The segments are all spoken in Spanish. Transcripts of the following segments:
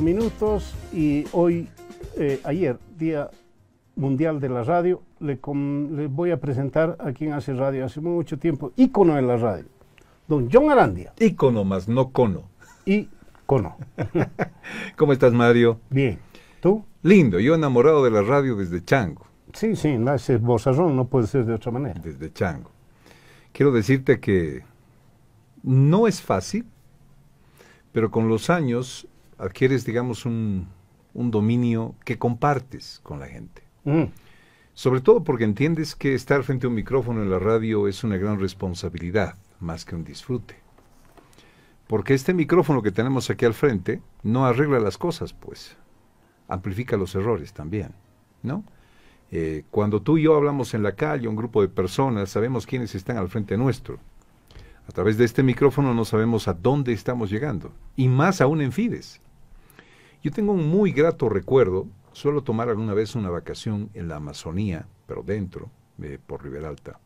minutos y hoy, eh, ayer, Día Mundial de la Radio, le voy a presentar a quien hace radio hace mucho tiempo, ícono en la radio, don John Arandia. Ícono más, no cono. Ícono. ¿Cómo estás, Mario? Bien. ¿Tú? Lindo, yo enamorado de la radio desde Chango. Sí, sí, ese bozarrón no puede ser de otra manera. Desde Chango. Quiero decirte que no es fácil, pero con los años adquieres, digamos, un, dominio que compartes con la gente. Mm. Sobre todo porque entiendes que estar frente a un micrófono en la radio es una gran responsabilidad, más que un disfrute. Porque este micrófono que tenemos aquí al frente no arregla las cosas, pues. Amplifica los errores también, ¿no? Eh, cuando tú y yo hablamos en la calle, un grupo de personas, sabemos quiénes están al frente nuestro. A través de este micrófono no sabemos a dónde estamos llegando, y más aún en Fides. Yo tengo un muy grato recuerdo, suelo tomar alguna vez una vacación en la Amazonía, pero dentro, eh, por Riberalta,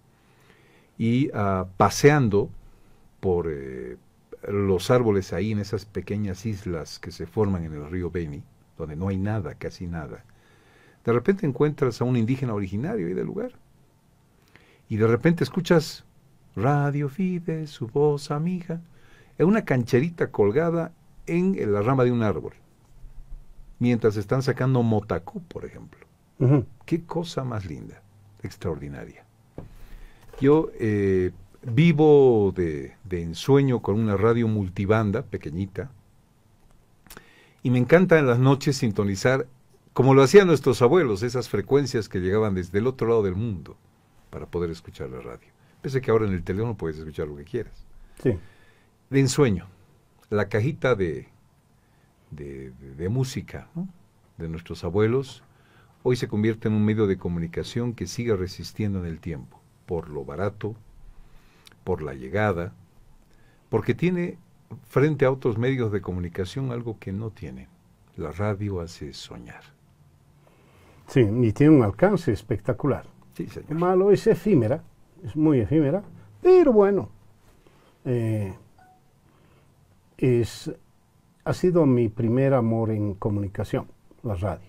y ah, paseando por eh, los árboles ahí en esas pequeñas islas que se forman en el río Beni, donde no hay nada, casi nada. De repente encuentras a un indígena originario ahí del lugar. Y de repente escuchas Radio Fide, su voz amiga, en una cancherita colgada en la rama de un árbol mientras están sacando Motacú, por ejemplo. Qué cosa más linda, extraordinaria. Yo eh, vivo de, ensueño con una radio multibanda pequeñita y me encanta en las noches sintonizar, como lo hacían nuestros abuelos, esas frecuencias que llegaban desde el otro lado del mundo para poder escuchar la radio. Pese que ahora en el teléfono puedes escuchar lo que quieras. Sí. De ensueño, la cajita de de, música de nuestros abuelos, hoy se convierte en un medio de comunicación que sigue resistiendo en el tiempo, por lo barato, por la llegada, porque tiene frente a otros medios de comunicación algo que no tiene. La radio hace soñar. Sí, y tiene un alcance espectacular. Sí, señor. malo es efímera, es muy efímera, pero bueno, eh, es ha sido mi primer amor en comunicación, la radio,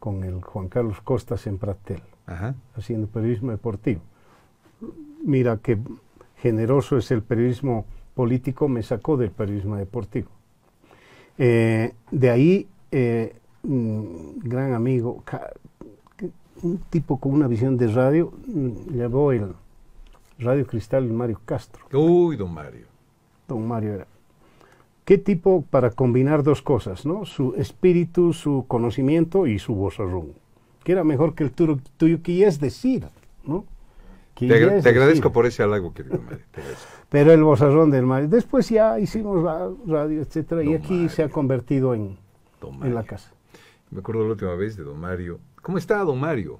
con el Juan Carlos Costas en Pratel, haciendo periodismo deportivo. Mira qué generoso es el periodismo político, me sacó del periodismo deportivo. Eh, de ahí, un eh, mm, gran amigo, un tipo con una visión de radio, mm, llevó el Radio Cristal Mario Castro. Uy, don Mario. Don Mario era qué tipo para combinar dos cosas, ¿no? Su espíritu, su conocimiento y su vozarrón. Que era mejor que el tuyo, que es decir, ¿no? Te, agradezco por ese halago, querido Mario. Pero el vozarrón del Mario. Después ya hicimos la radio, etcétera, y aquí se ha convertido en, en la casa. Me acuerdo la última vez de Don Mario. ¿Cómo está Don Mario?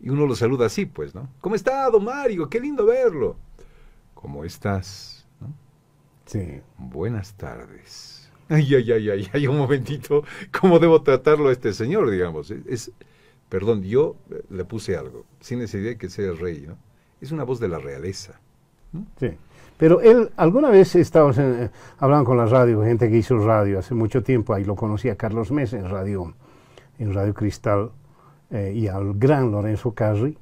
Y uno lo saluda así, pues, ¿no? ¿Cómo está Don Mario? Qué lindo verlo. ¿Cómo estás? Sí. Buenas tardes. Ay, ay, ay, ay, ay, un momentito. ¿Cómo debo tratarlo a este señor, digamos? Es, perdón, yo eh, le puse algo, sin idea de que sea el rey, ¿no? Es una voz de la realeza. Sí. Pero él, alguna vez estábamos eh, hablando con la radio, gente que hizo radio hace mucho tiempo, ahí lo conocía Carlos Mes en Radio, en radio Cristal, eh, y al gran Lorenzo Carri,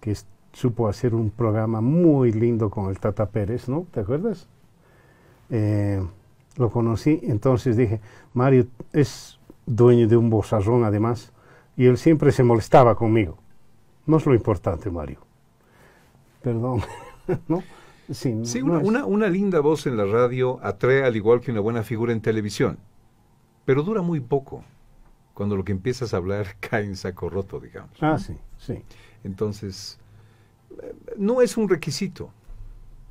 que supo hacer un programa muy lindo con el Tata Pérez, ¿no? ¿Te acuerdas? Eh, lo conocí, entonces dije, Mario es dueño de un bozarrón además, y él siempre se molestaba conmigo. No es lo importante, Mario. Perdón, ¿no? Sí, una, linda voz en la radio atrae al igual que una buena figura en televisión, pero dura muy poco. Cuando lo que empiezas a hablar cae en saco roto, digamos. Ah, sí, sí. Entonces, eh, no es un requisito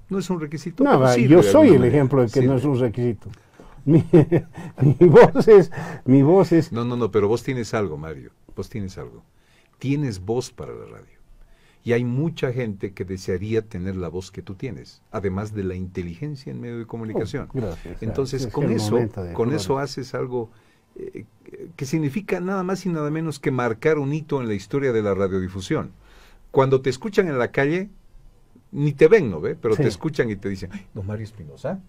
no es un requisito. No, yo soy el ejemplo de que no es un requisito. Mi, voz es, mi voz es... No, no, no, pero vos tienes algo, Mario, vos tienes algo. Tienes voz para la radio. Y hay mucha gente que desearía tener la voz que tú tienes, además de la inteligencia en medio de comunicación. Oh, gracias, Entonces, con eso, con eso haces algo eh, que significa nada más y nada menos que marcar un hito en la historia de la radiodifusión. Cuando te escuchan en la calle, ni te ven, ¿no ve? Pero te escuchan y te dicen, don Mario Espinosa,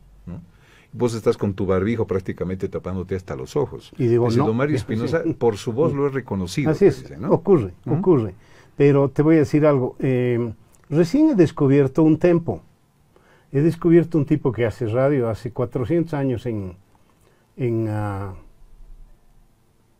Vos estás con tu barbijo prácticamente tapándote hasta los ojos. Y don Mario Espinosa, por su voz lo he reconocido. Así es, ¿no? ocurre, ocurre. Pero te voy a decir algo. Em, recién he descubierto un tempo. He descubierto un tipo que hace radio hace 400 años en, ah,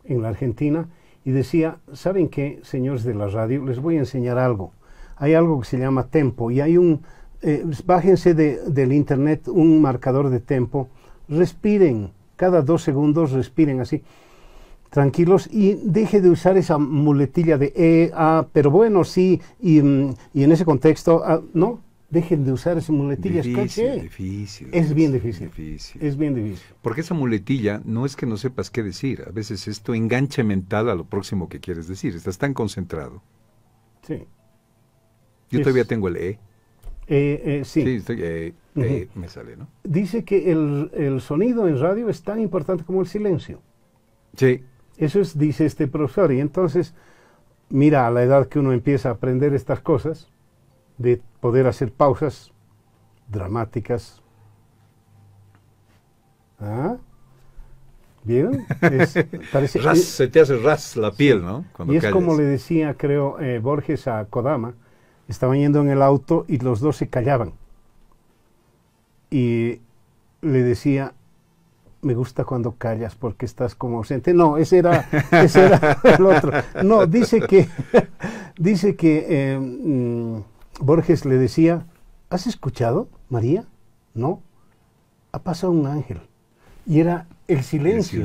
en la Argentina y decía, ¿saben qué, señores de la radio? Les voy a enseñar algo hay algo que se llama tempo y hay un, eh, bájense del internet un marcador de tempo, respiren, cada dos segundos respiren así, tranquilos y dejen de usar esa muletilla de, E, A, pero bueno, sí, y, mm, en ese contexto, ah, no, dejen de usar esa muletilla. Difícil, es, difícil, es bien difícil, difícil, Es bien difícil. Porque esa muletilla no es que no sepas qué decir. A veces esto engancha mental a lo próximo que quieres decir. Estás tan concentrado. Sí. Yo todavía tengo el E. e, e sí. Sí, eh, e me sale, ¿no? Dice que el, sonido en radio es tan importante como el silencio. Sí. Eso es, dice este profesor. Y entonces, mira, a la edad que uno empieza a aprender estas cosas, de poder hacer pausas dramáticas. ¿Ah? Bien. se te hace ras la piel, ¿no? y es como le decía, creo, eh, Borges a Kodama, estaban yendo en el auto y los dos se callaban. Y le decía, me gusta cuando callas porque estás como ausente. No, ese era, ese era el otro. No, dice que, dice que eh, mm, Borges le decía, ¿has escuchado, María? No, ha pasado un ángel. Y era El silencio.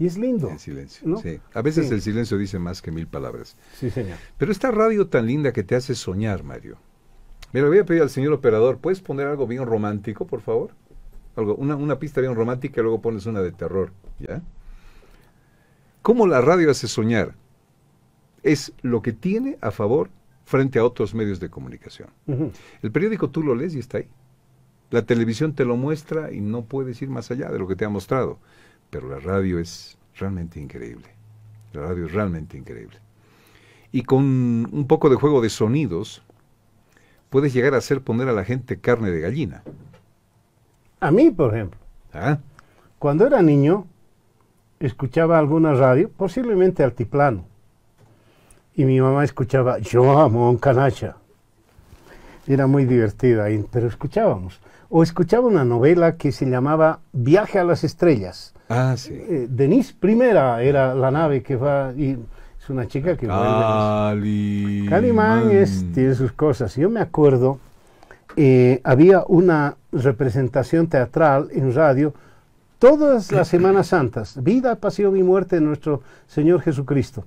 Y es lindo. En silencio. ¿no? Sí. A veces el silencio dice más que mil palabras. Sí, señor. Pero esta radio tan linda que te hace soñar, Mario. Mira, voy a pedir al señor operador, ¿puedes poner algo bien romántico, por favor? Algo, una, pista bien romántica y luego pones una de terror, ¿ya? ¿Cómo la radio hace soñar? Es lo que tiene a favor frente a otros medios de comunicación. El periódico tú lo lees y está ahí. La televisión te lo muestra y no puedes ir más allá de lo que te ha mostrado pero la radio es realmente increíble. La radio es realmente increíble. Y con un poco de juego de sonidos, puedes llegar a hacer poner a la gente carne de gallina. A mí, por ejemplo. ¿Ah? Cuando era niño, escuchaba alguna radio, posiblemente altiplano. Y mi mamá escuchaba Yo amo un canacha. Era muy divertida, pero escuchábamos. O escuchaba una novela que se llamaba Viaje a las Estrellas Ah, eh, Denise Primera era la nave que va y es una chica que Cali Calimán es, tiene sus cosas. Yo me acuerdo, eh, había una representación teatral en radio todas las Semanas Santas, vida, pasión y muerte de nuestro Señor Jesucristo.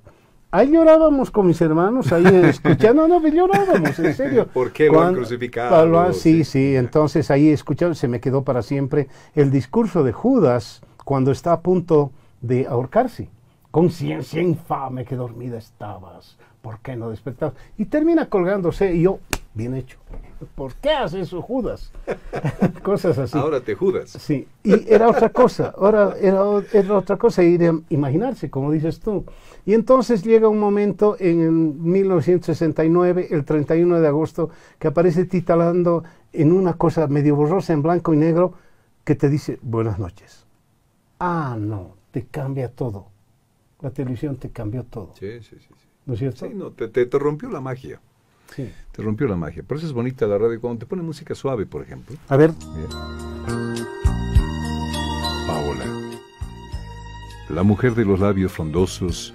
Ahí llorábamos con mis hermanos, ahí escuchando, no, no, llorábamos, en serio. ¿Por qué lo han crucificado? sí, sí, entonces ahí escuchando, se me quedó para siempre el discurso de Judas, cuando está a punto de ahorcarse. Conciencia infame que dormida estabas, ¿por qué no despertabas? Y termina colgándose y yo, bien hecho. ¿Por qué haces eso Judas? Cosas así. Ahora te judas. Sí, y era otra cosa, ahora era, era otra cosa, ir a imaginarse, como dices tú. Y entonces llega un momento en 1969, el 31 de agosto, que aparece titalando en una cosa medio borrosa, en blanco y negro, que te dice, buenas noches. Ah, no, te cambia todo. La televisión te cambió todo. Sí, sí, sí. ¿No es cierto? Sí, no, te, rompió la magia. Sí. Te rompió la magia. Por eso es bonita la radio cuando te pone música suave, por ejemplo. A ver. Paola, la mujer de los labios frondosos,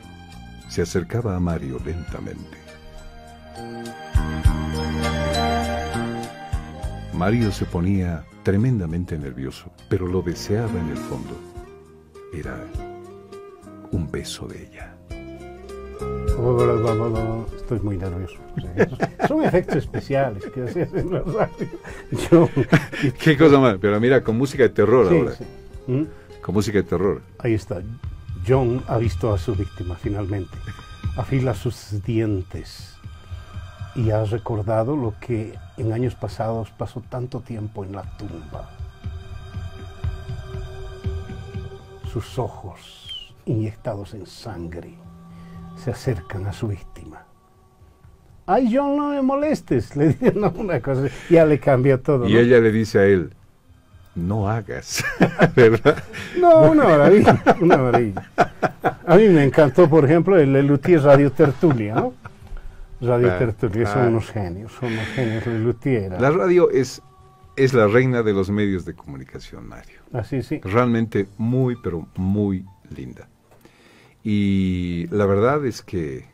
se acercaba a Mario lentamente. Mario se ponía tremendamente nervioso, pero lo deseaba en el fondo era un beso de ella. Estoy muy nervioso. Son efectos especiales que Qué cosa más. Pero mira, con música de terror ahora. ¿Mm? Con música de terror. Ahí está. John ha visto a su víctima finalmente. Afila sus dientes y ha recordado lo que en años pasados pasó tanto tiempo en la tumba. sus ojos, inyectados en sangre, se acercan a su víctima. Ay, John, no me molestes, le dicen una cosa, ya le cambia todo. Y ella le dice a él, no hagas, ¿verdad? no, una maravilla, una maravilla. A mí me encantó, por ejemplo, el Lelutier Radio Tertulia, ¿no? Radio ah, Tertulia, son ah. unos genios, son unos genios Lelutier. La radio es es la reina de los medios de comunicación, Mario. Así, sí. Realmente muy, pero muy linda. Y la verdad es que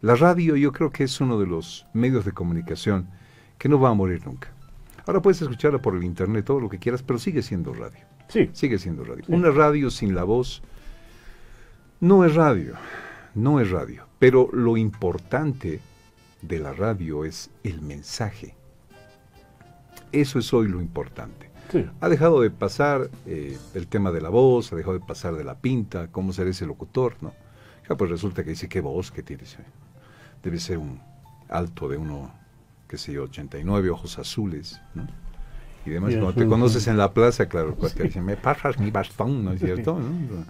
la radio yo creo que es uno de los medios de comunicación que no va a morir nunca. Ahora puedes escucharla por el internet, todo lo que quieras, pero sigue siendo radio. Sí. Sigue siendo radio. Una radio sin la voz no es radio, no es radio. Pero lo importante de la radio es el mensaje eso es hoy lo importante. Ha dejado de pasar eh, el tema de la voz, ha dejado de pasar de la pinta, cómo ser ese locutor, ¿no? Ya pues resulta que dice, qué voz que tienes. Debe ser un alto de uno, qué sé yo, 89, ojos azules, y demás. Cuando te conoces en la plaza, claro, te dicen, me pasas mi bastón, ¿no es cierto?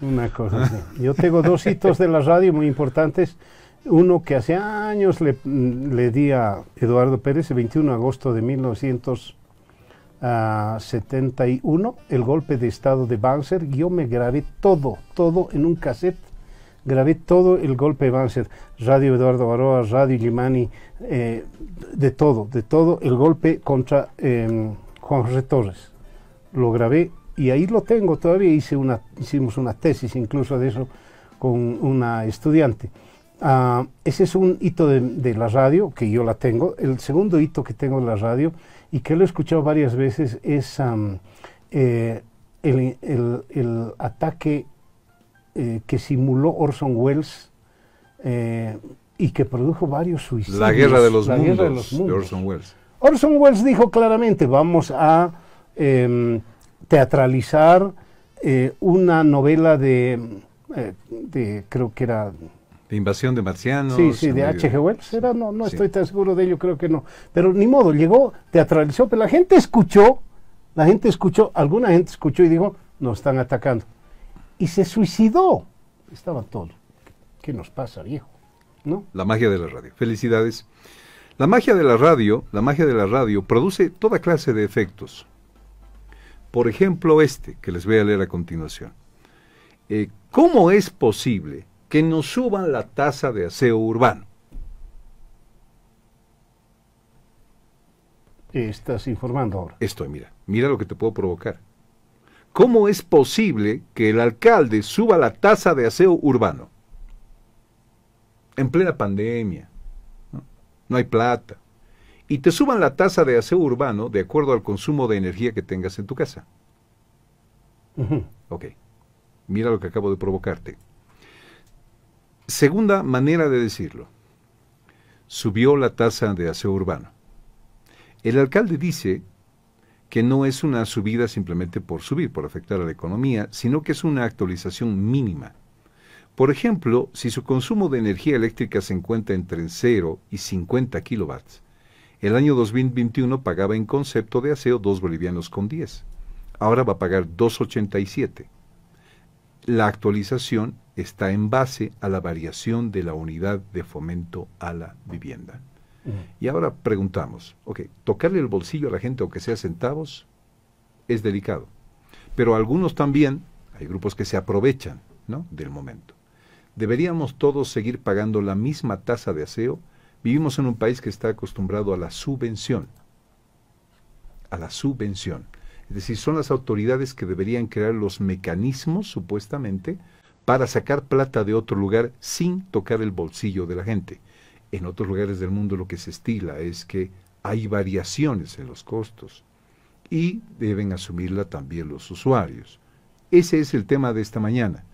Una cosa Yo tengo dos hitos de la radio muy importantes. Uno que hace años le, le di a Eduardo Pérez, el 21 de agosto de 1900. 71, el golpe de estado de Banzer, yo me grabé todo, todo en un cassette. Grabé todo el golpe de Banzer, Radio Eduardo Baroa, Radio limani eh, de todo, de todo el golpe contra em, Juan José Torres. Lo grabé y ahí lo tengo todavía. Hice una, hicimos una tesis incluso de eso con una estudiante. Ah, ese es un hito de, de, la radio, que yo la tengo. El segundo hito que tengo de la radio y que lo he escuchado varias veces es eh, el, ataque eh, que simuló Orson Welles eh, y que produjo varios suicidios. La guerra de los, mundos, de Orson Welles. Orson Welles dijo claramente, vamos a em, teatralizar una novela de, creo que era la invasión de marcianos. Sí, sí, de H.G. Wells. no, estoy tan seguro de ello, creo que no. Pero ni modo, llegó, teatralizó, pero la gente escuchó, la gente escuchó, alguna gente escuchó y dijo, nos están atacando. Y se suicidó. Estaba todo. ¿Qué nos pasa, viejo? ¿No? La magia de la radio. Felicidades. La magia de la radio, la magia de la radio produce toda clase de efectos. Por ejemplo, este que les voy a leer a continuación. Eh, ¿Cómo es posible que nos suban la tasa de aseo urbano. Estás informando ahora. Estoy, mira, mira lo que te puedo provocar. ¿Cómo es posible que el alcalde suba la tasa de aseo urbano? En plena pandemia, no, hay plata. Y te suban la tasa de aseo urbano de acuerdo al consumo de energía que tengas en tu casa. Ok, mira lo que acabo de provocarte. Segunda manera de decirlo. Subió la tasa de aseo urbano. El alcalde dice que no es una subida simplemente por subir, por afectar a la economía, sino que es una actualización mínima. Por ejemplo, si su consumo de energía eléctrica se encuentra entre 0 y 50 kilovatios, el año 2021 pagaba en concepto de aseo 2 bolivianos con 10. Ahora va a pagar 2,87. La actualización está en base a la variación de la unidad de fomento a la vivienda. Mm. Y ahora preguntamos, ok, tocarle el bolsillo a la gente aunque sea centavos es delicado, pero algunos también, hay grupos que se aprovechan ¿no? del momento. ¿Deberíamos todos seguir pagando la misma tasa de aseo? Vivimos en un país que está acostumbrado a la subvención, a la subvención. Es decir, son las autoridades que deberían crear los mecanismos, supuestamente, para sacar plata de otro lugar sin tocar el bolsillo de la gente. En otros lugares del mundo lo que se estila es que hay variaciones en los costos y deben asumirla también los usuarios. Ese es el tema de esta mañana.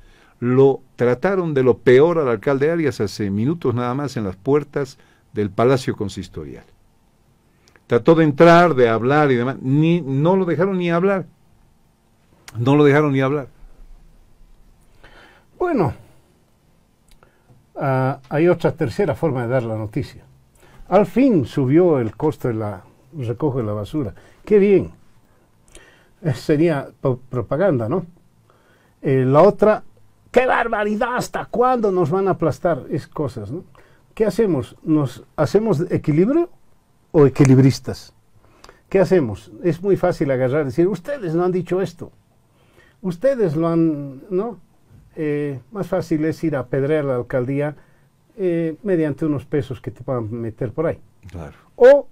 Lo trataron de lo peor al alcalde Arias hace minutos nada más en las puertas del Palacio Consistorial. Trató de entrar, de hablar y demás. no lo dejaron ni hablar. No lo dejaron ni hablar. Bueno, ah, hay otra tercera forma de dar la noticia. Al fin subió el costo de la recoge de la basura. ¡Qué bien! Eh, sería propaganda, ¿no? Eh, la otra, ¡qué barbaridad! ¿Hasta cuándo nos van a aplastar? Es cosas, ¿no? ¿Qué hacemos? ¿Nos hacemos equilibrio o equilibristas? ¿Qué hacemos? Es muy fácil agarrar y decir, ustedes no han dicho esto. Ustedes lo han, ¿no? Eh, más fácil es ir a pedrear la alcaldía eh, mediante unos pesos que te puedan meter por ahí. Claro. O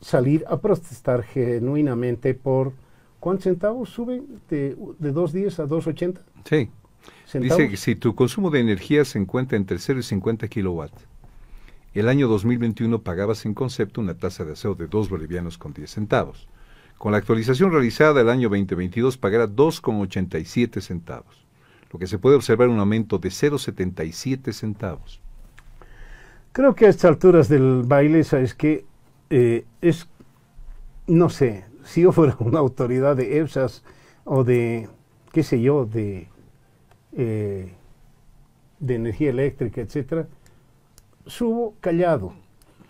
salir a protestar genuinamente por ¿cuántos centavos suben? De, de 2.10 a 2.80. Sí. Dice que si tu consumo de energía se encuentra entre 0 y 50 kilowatts, el año 2021 pagabas en concepto una tasa de aseo de 2 bolivianos con 10 centavos. Con la actualización realizada el año 2022 pagará 2,87 centavos lo que se puede observar un aumento de 0,77 centavos. Creo que a estas alturas del baile, es que eh, es, no sé, si yo fuera una autoridad de EFSAS o de, qué sé yo, de, eh, de energía eléctrica, etcétera, subo callado.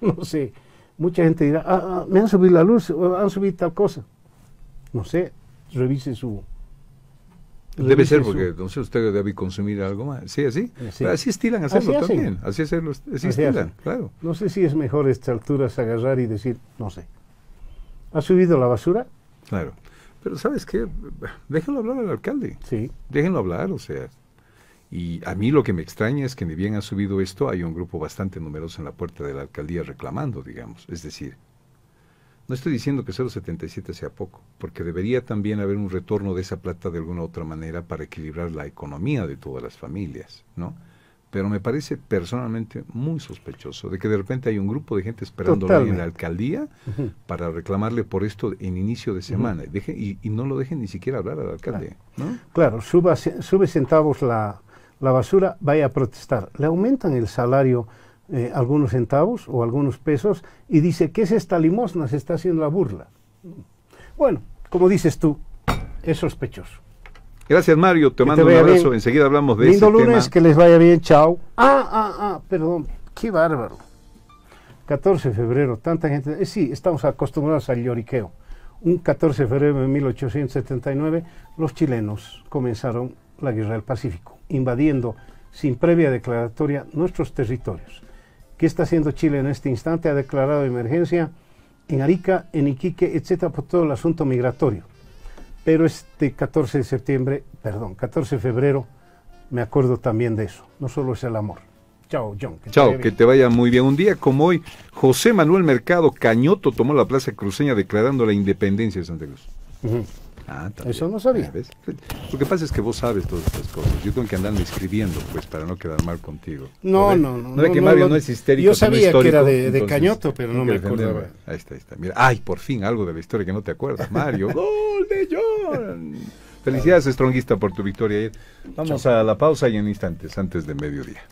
No sé, mucha gente dirá, ah, ah, me han subido la luz, han subido tal cosa. No sé, revise su, Debe ser porque, no sé, usted debe consumir algo más. Sí, así. Eh, así, así estilan hacerlo también. Así, hacerlo, estilan, claro. No sé si es mejor a estas alturas agarrar y decir, no sé. ¿Ha subido la basura? Claro. Pero ¿sabes qué? Déjenlo hablar al alcalde. Sí. Déjenlo hablar, o sea. Y a mí lo que me extraña es que ni bien ha subido esto, hay un grupo bastante numeroso en la puerta de la alcaldía reclamando, digamos. Es decir, no estoy diciendo que 0,77 sea poco, porque debería también haber un retorno de esa plata de alguna otra manera para equilibrar la economía de todas las familias, ¿no? Pero me parece personalmente muy sospechoso de que de repente hay un grupo de gente esperando en la alcaldía para reclamarle por esto en inicio de semana. y, no lo dejen ni siquiera hablar al alcalde. Claro, ¿no? claro sube centavos la, la basura, vaya a protestar. Le aumentan el salario eh, algunos centavos o algunos pesos y dice, ¿qué es esta limosna? Se está haciendo la burla. Bueno, como dices tú, es sospechoso. Gracias Mario, te mando un abrazo, enseguida hablamos de Lindo lunes, que les vaya bien, chao. Ah, ah, ah, perdón, qué bárbaro. 14 de febrero, tanta gente, eh, sí, estamos acostumbrados al lloriqueo. Un 14 de febrero de 1879, los chilenos comenzaron la Guerra del Pacífico, invadiendo sin previa declaratoria nuestros territorios ¿Qué está haciendo Chile en este instante? Ha declarado emergencia en Arica, en Iquique, etcétera, por todo el asunto migratorio. Pero este 14 de septiembre, perdón, 14 de febrero, me acuerdo también de eso. No solo es el amor. Chao, John. Chao, que te vaya muy bien. Un día como hoy, José Manuel Mercado Cañoto tomó la plaza cruceña declarando la independencia de Santa Cruz. Ah, Eso no sabía. Eh, Lo que pasa es que vos sabes todas estas cosas. Yo tengo que andarme escribiendo, pues, para no quedar mal contigo. No, no, no. No, es que Mario no, es histérico. Yo sabía que era de, Cañoto, pero no me acordaba. Ahí está, ahí está. Mira, ay, por fin algo de la historia que no te acuerdas. Mario, gol de John. Felicidades, Stronguista, por tu victoria. Vamos a la pausa y en instantes, antes de mediodía.